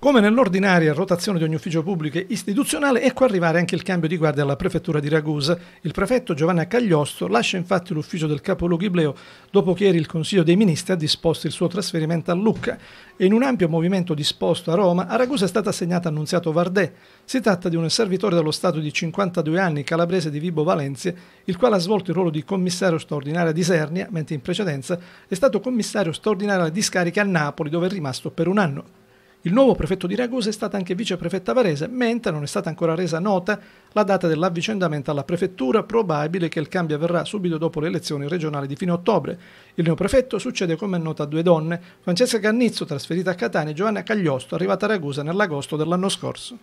Come nell'ordinaria rotazione di ogni ufficio pubblico e istituzionale, ecco arrivare anche il cambio di guardia alla prefettura di Ragusa. Il prefetto Giovanna Cagliosto lascia infatti l'ufficio del capoluogo Ibleo dopo che ieri il Consiglio dei Ministri ha disposto il suo trasferimento a Lucca e in un ampio movimento disposto a Roma, a Ragusa è stato assegnato Annunziato Vardè. Si tratta di un servitore dello Stato di 52 anni, calabrese di Vibo Valencia, il quale ha svolto il ruolo di commissario straordinario di Sernia, mentre in precedenza è stato commissario straordinario alla discarica a Napoli, dove è rimasto per un anno. Il nuovo prefetto di Ragusa è stato anche viceprefetto a Varese, mentre non è stata ancora resa nota la data dell'avvicendamento alla prefettura, probabile che il cambio avverrà subito dopo le elezioni regionali di fine ottobre. Il neoprefetto succede come è noto a due donne, Francesca Cannizzo trasferita a Catania e Giovanna Cagliosto arrivata a Ragusa nell'agosto dell'anno scorso.